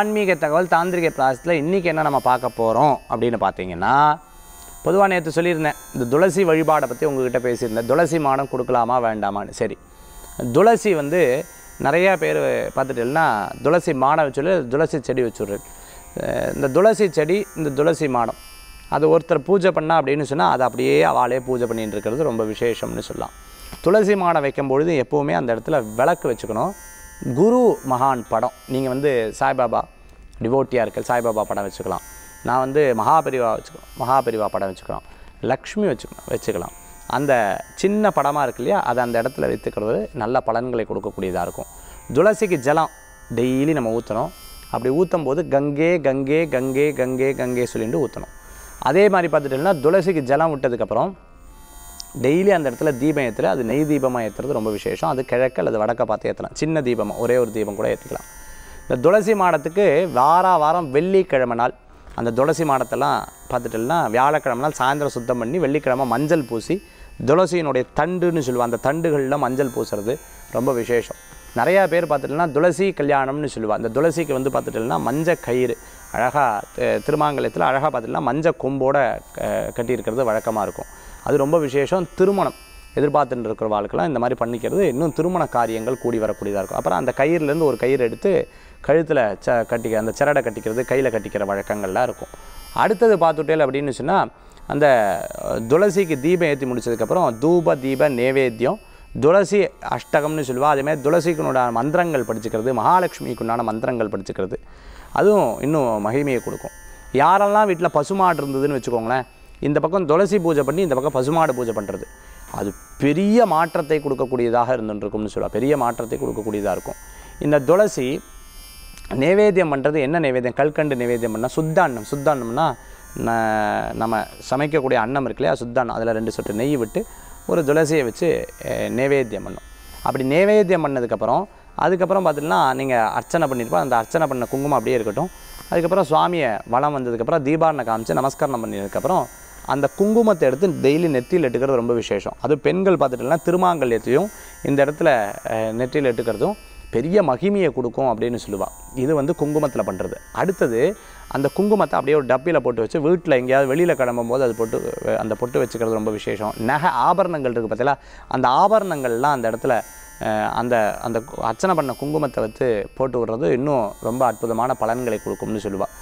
ஆன்மீக தகவல் தாந்திரிக பிராசத்தில் இன்றைக்கி என்ன நம்ம பார்க்க போகிறோம் அப்படின்னு பார்த்தீங்கன்னா பொதுவாக நேற்று சொல்லியிருந்தேன் இந்த துளசி வழிபாடை பற்றி உங்ககிட்ட பேசியிருந்தேன் துளசி மாடம் கொடுக்கலாமா வேண்டாமான்னு சரி துளசி வந்து நிறையா பேர் பார்த்துட்டுனா துளசி மாடம் வச்சுள்ள துளசி செடி வச்சுடுறேன் இந்த துளசி செடி இந்த துளசி மாடம் அது ஒருத்தர் பூஜை பண்ணா அப்படின்னு சொன்னால் அது அப்படியே அவளே பூஜை பண்ணிட்டு இருக்கிறது ரொம்ப விசேஷம்னு சொல்லலாம் துளசி மாடம் வைக்கும்பொழுது எப்போவுமே அந்த இடத்துல விளக்கு வச்சுக்கணும் குரு மகான் படம் நீங்கள் வந்து சாய்பாபா டிவோட்டியாக இருக்க சாய்பாபா படம் வச்சுக்கலாம் நான் வந்து மகாபெரிவா வச்சுக்கோ மகாபெரிவா படம் வச்சுக்கலாம் லக்ஷ்மி வச்சுக்கணும் வச்சுக்கலாம் அந்த சின்ன படமாக இருக்கு இல்லையா அதை அந்த இடத்துல வைத்துக்கிறது நல்ல பலன்களை கொடுக்கக்கூடியதாக இருக்கும் துளசிக்கு ஜலம் டெய்லி நம்ம ஊற்றணும் அப்படி ஊற்றும் போது கங்கே கங்கே கங்கே கங்கே கங்கே சொல்லிட்டு ஊற்றணும் அதே மாதிரி பார்த்துட்டிங்கன்னா துளசிக்கு ஜலம் விட்டதுக்கப்புறம் டெய்லி அந்த இடத்துல தீபம் ஏற்றல அது நெய் தீபமாக ஏற்றுறது ரொம்ப விசேஷம் அது கிழக்கு அல்லது வடக்க பார்த்து ஏற்றலாம் சின்ன தீபமாக ஒரே ஒரு தீபம் கூட ஏற்றிக்கலாம் இந்த துளசி மாடத்துக்கு வாரா வாரம் வெள்ளிக்கிழமை நாள் அந்த துளசி மாடத்தெல்லாம் பார்த்துட்டோம்னா வியாழக்கிழமை நாள் சாயந்தரம் சுத்தம் பண்ணி வெள்ளிக்கிழமை மஞ்சள் பூசி துளசியினுடைய தண்டுன்னு சொல்லுவாள் அந்த தண்டுகளில் மஞ்சள் பூசுறது ரொம்ப விசேஷம் நிறையா பேர் பார்த்துட்டோம்னா துளசி கல்யாணம்னு சொல்லுவாள் அந்த துளசிக்கு வந்து பார்த்துட்டோம்னா மஞ்ச கயிறு அழகாக திருமாங்கலத்தில் அழகாக பார்த்துட்டோம்னா மஞ்சள் கொம்போடு கட்டியிருக்கிறது வழக்கமாக இருக்கும் அது ரொம்ப விசேஷம் திருமணம் எதிர்பார்த்துட்டு இருக்கிற வாழ்க்கைலாம் இந்த மாதிரி பண்ணிக்கிறது இன்னும் திருமண காரியங்கள் கூடி வரக்கூடியதாக இருக்கும் அப்புறம் அந்த கயிறுலேருந்து ஒரு கயிறு எடுத்து கழுத்தில் ச கட்டிக்க அந்த சிரடை கட்டிக்கிறது கையில் கட்டிக்கிற வழக்கங்கள்லாம் இருக்கும் அடுத்தது பார்த்துட்டேல் அப்படின்னு சொன்னால் அந்த துளசிக்கு தீபம் ஏற்றி முடிச்சதுக்கப்புறம் தூப தீப நேவேத்தியம் துளசி அஷ்டகம்னு சொல்லுவா அதேமாதிரி துளசிக்குண்டான மந்திரங்கள் படிச்சுக்கிறது மகாலட்சுமிக்குண்டான மந்திரங்கள் படிச்சுக்கிறது அதுவும் இன்னும் மகிமையை கொடுக்கும் யாரெல்லாம் வீட்டில் பசுமாடு இருந்ததுன்னு வச்சுக்கோங்களேன் இந்த பக்கம் துளசி பூஜை பண்ணி இந்த பக்கம் பசுமாடு பூஜை பண்ணுறது அது பெரிய மாற்றத்தை கொடுக்கக்கூடியதாக இருந்துருக்கும்னு சொல்லுவாள் பெரிய மாற்றத்தை கொடுக்கக்கூடியதாக இருக்கும் இந்த துளசி நைவேத்தியம் பண்ணுறது என்ன நைவேத்தியம் கல்கண்டு நைவேத்தியம் பண்ணால் சுத்த அன்னம் ந நம்ம சமைக்கக்கூடிய அன்னம் இருக்கு இல்லையா அதில் ரெண்டு சொட்டு நெய் விட்டு ஒரு துளசியை வச்சு நைவேத்தியம் பண்ணும் அப்படி நைவேத்தியம் பண்ணதுக்கப்புறம் அதுக்கப்புறம் பார்த்திங்கன்னா நீங்கள் அர்ச்சனை பண்ணியிருப்போம் அந்த அர்ச்சனை பண்ண குங்குமம் அப்படியே இருக்கட்டும் அதுக்கப்புறம் சுவாமியை வளம் வந்ததுக்கப்புறம் தீபாரணை காமிச்சு நமஸ்காரம் பண்ணதுக்கப்புறம் அந்த குங்குமத்தை எடுத்து டெய்லி நெத்தியில் எட்டுக்கிறது ரொம்ப விசேஷம் அது பெண்கள் பார்த்துட்டுலாம் திருமாங்கல்யத்தையும் இந்த இடத்துல நெற்றியில் எட்டுக்கிறதும் பெரிய மகிமையை கொடுக்கும் அப்படின்னு சொல்லுவாள் இது வந்து குங்குமத்தில் பண்ணுறது அடுத்தது அந்த குங்குமத்தை அப்படியே ஒரு டப்பியில் போட்டு வச்சு வீட்டில் எங்கேயாவது வெளியில் கிளம்பும் போது அது போட்டு அந்த பொட்டு வச்சுக்கிறது ரொம்ப விசேஷம் நகை ஆபரணங்கள் இருக்குது பார்த்தீங்களா அந்த ஆபரணங்கள்லாம் அந்த இடத்துல அந்த அந்த அர்ச்சனை பண்ண குங்குமத்தை வச்சு போட்டு விடுறது இன்னும் ரொம்ப அற்புதமான பலன்களை கொடுக்கும்னு சொல்லுவாள்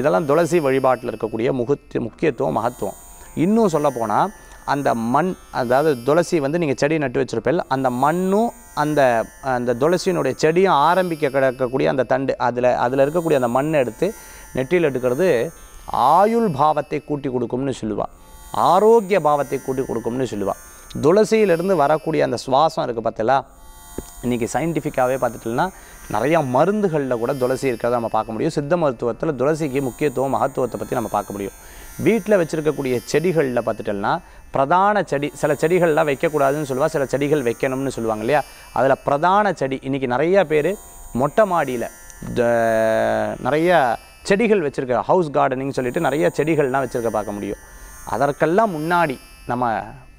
இதெல்லாம் துளசி வழிபாட்டில் இருக்கக்கூடிய முகத்து முக்கியத்துவம் மகத்துவம் இன்னும் போனால் அந்த மண் அதாவது துளசி வந்து நீங்கள் செடி நட்டு வச்சுருப்பில் அந்த மண்ணும் அந்த அந்த துளசியினுடைய செடியும் ஆரம்பிக்க கிடக்கக்கூடிய அந்த தண்டு அதில் அதில் இருக்கக்கூடிய அந்த மண்ணை எடுத்து நெற்றியில் எடுக்கிறது ஆயுள் பாவத்தை கூட்டி கொடுக்கும்னு சொல்லுவாள் ஆரோக்கிய பாவத்தை கூட்டி கொடுக்கும்னு சொல்லுவாள் துளசியிலிருந்து வரக்கூடிய அந்த சுவாசம் இருக்குது பார்த்தீங்களா இன்றைக்கி சயின்டிஃபிக்காகவே பார்த்துட்டோம்னா நிறையா மருந்துகளில் கூட துளசி இருக்கிறத நம்ம பார்க்க முடியும் சித்த மருத்துவத்தில் துளசிக்கு முக்கியத்துவம் மகத்துவத்தை பற்றி நம்ம பார்க்க முடியும் வீட்டில் வச்சுருக்கக்கூடிய செடிகளில் பார்த்துட்டோம்னா பிரதான செடி சில செடிகள்லாம் வைக்கக்கூடாதுன்னு சொல்லுவாள் சில செடிகள் வைக்கணும்னு சொல்லுவாங்க இல்லையா அதில் பிரதான செடி இன்றைக்கி நிறையா பேர் மொட்டை மாடியில் நிறையா செடிகள் வச்சுருக்க ஹவுஸ் கார்டனிங் சொல்லிட்டு நிறைய செடிகள்லாம் வச்சுருக்க பார்க்க முடியும் அதற்கெல்லாம் முன்னாடி நம்ம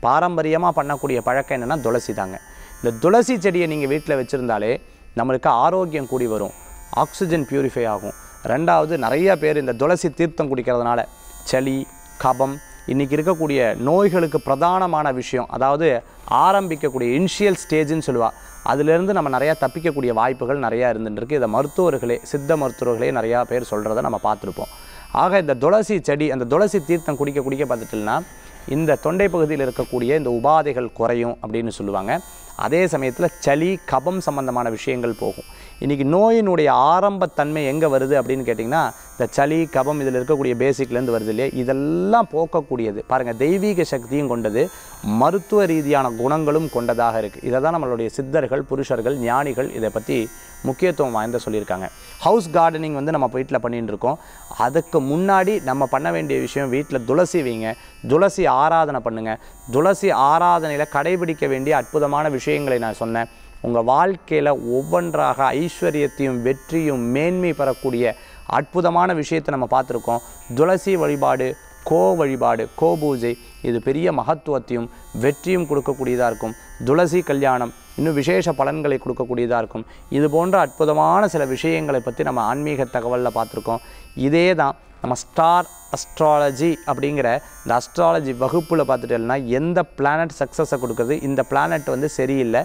பாரம்பரியமாக பண்ணக்கூடிய பழக்கம் என்னென்னா துளசி தாங்க இந்த துளசி செடியை நீங்கள் வீட்டில் வச்சுருந்தாலே நம்மளுக்கு ஆரோக்கியம் கூடி வரும் ஆக்சிஜன் பியூரிஃபை ஆகும் ரெண்டாவது நிறையா பேர் இந்த துளசி தீர்த்தம் குடிக்கிறதுனால சளி கபம் இன்றைக்கி இருக்கக்கூடிய நோய்களுக்கு பிரதானமான விஷயம் அதாவது ஆரம்பிக்கக்கூடிய இன்ஷியல் ஸ்டேஜ்னு சொல்லுவாள் அதுலேருந்து நம்ம நிறையா தப்பிக்கக்கூடிய வாய்ப்புகள் நிறையா இருந்துட்டுருக்கு இதை மருத்துவர்களே சித்த மருத்துவர்களே நிறையா பேர் சொல்கிறத நம்ம பார்த்துருப்போம் ஆக இந்த துளசி செடி அந்த துளசி தீர்த்தம் குடிக்க குடிக்க பார்த்துட்டுன்னா இந்த தொண்டை பகுதியில் இருக்கக்கூடிய இந்த உபாதைகள் குறையும் அப்படின்னு சொல்லுவாங்க அதே சமயத்தில் சளி கபம் சம்பந்தமான விஷயங்கள் போகும் இன்றைக்கி நோயினுடைய ஆரம்பத்தன்மை எங்கே வருது அப்படின்னு கேட்டிங்கன்னா இந்த சளி கபம் இதில் இருக்கக்கூடிய பேசிக்லேருந்து வருது இல்லையா இதெல்லாம் போக்கக்கூடியது பாருங்கள் தெய்வீக சக்தியும் கொண்டது மருத்துவ ரீதியான குணங்களும் கொண்டதாக இருக்குது இதை தான் நம்மளுடைய சித்தர்கள் புருஷர்கள் ஞானிகள் இதை பற்றி முக்கியத்துவம் வாய்ந்த சொல்லியிருக்காங்க ஹவுஸ் கார்டனிங் வந்து நம்ம வீட்டில் பண்ணிகிட்டு இருக்கோம் அதுக்கு முன்னாடி நம்ம பண்ண வேண்டிய விஷயம் வீட்டில் துளசி வைங்க துளசி ஆராதனை பண்ணுங்கள் துளசி ஆராதனையில் கடைபிடிக்க வேண்டிய அற்புதமான விஷயம் விஷயங்களை நான் சொன்னேன் உங்கள் வாழ்க்கையில் ஒவ்வொன்றாக ஐஸ்வர்யத்தையும் வெற்றியும் மேன்மை பெறக்கூடிய அற்புதமான விஷயத்தை நம்ம பார்த்துருக்கோம் துளசி வழிபாடு கோ வழிபாடு கோ பூஜை இது பெரிய மகத்துவத்தையும் வெற்றியும் கொடுக்கக்கூடியதாக இருக்கும் துளசி கல்யாணம் இன்னும் விசேஷ பலன்களை கொடுக்கக்கூடியதாக இருக்கும் இது போன்ற அற்புதமான சில விஷயங்களை பற்றி நம்ம ஆன்மீக தகவலில் பார்த்துருக்கோம் இதே தான் நம்ம ஸ்டார் அஸ்ட்ராலஜி அப்படிங்கிற இந்த அஸ்ட்ராலஜி வகுப்பில் பார்த்துட்டோம்னா எந்த பிளானட் சக்ஸஸை கொடுக்குறது இந்த பிளானட் வந்து சரியில்லை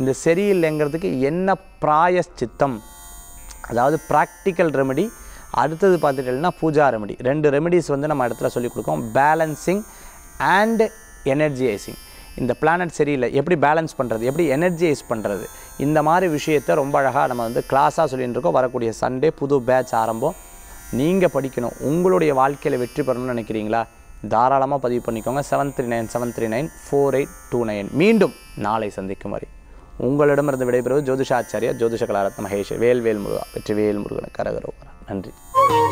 இந்த சரியில்லைங்கிறதுக்கு என்ன பிராய சித்தம் அதாவது ப்ராக்டிக்கல் ரெமெடி அடுத்தது பார்த்துட்டோம்னா பூஜா ரெமெடி ரெண்டு ரெமெடிஸ் வந்து நம்ம இடத்துல சொல்லிக் கொடுக்கோம் பேலன்சிங் அண்டு எனர்ஜியைசிங் இந்த பிளானட் சரியில்லை எப்படி பேலன்ஸ் பண்ணுறது எப்படி எனர்ஜியைஸ் பண்ணுறது இந்த மாதிரி விஷயத்தை ரொம்ப அழகாக நம்ம வந்து கிளாஸாக சொல்லிகிட்டு இருக்கோம் வரக்கூடிய சண்டே புது பேட்ச் ஆரம்பம் நீங்கள் படிக்கணும் உங்களுடைய வாழ்க்கையில் வெற்றி பெறணும்னு நினைக்கிறீங்களா தாராளமாக பதிவு பண்ணிக்கோங்க seven three nine seven three nine four eight two nine மீண்டும் நாளை சந்திக்கும் வரை உங்களிடமிருந்து விடைபெறுவது ஜோதிஷாச்சாரியா ஜோதிஷ கலாரத் மகேஷ் வேல்வேல் முருகா வெற்றி வேல் முருகன் கரகரோ நன்றி